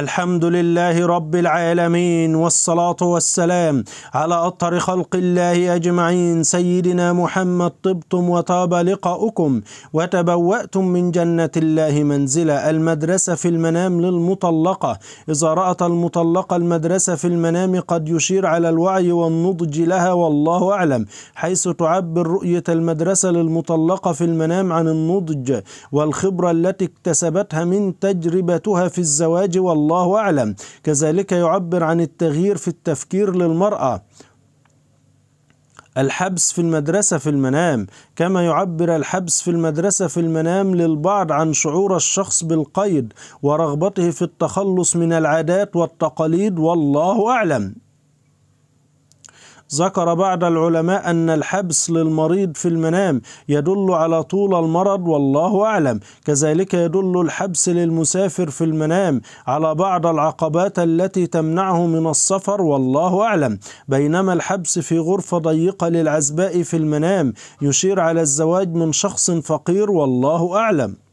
الحمد لله رب العالمين والصلاة والسلام على أطهر خلق الله أجمعين سيدنا محمد طبتم وطاب لقاؤكم وتبوأتم من جنة الله منزلة المدرسة في المنام للمطلقة إذا رأت المطلقة المدرسة في المنام قد يشير على الوعي والنضج لها والله أعلم حيث تعبر رؤية المدرسة للمطلقة في المنام عن النضج والخبرة التي اكتسبتها من تجربتها في الزواج والله والله أعلم كذلك يعبر عن التغيير في التفكير للمرأة الحبس في المدرسة في المنام كما يعبر الحبس في المدرسة في المنام للبعض عن شعور الشخص بالقيد ورغبته في التخلص من العادات والتقاليد والله أعلم ذكر بعض العلماء أن الحبس للمريض في المنام يدل على طول المرض والله أعلم كذلك يدل الحبس للمسافر في المنام على بعض العقبات التي تمنعه من السفر والله أعلم بينما الحبس في غرفة ضيقة للعزباء في المنام يشير على الزواج من شخص فقير والله أعلم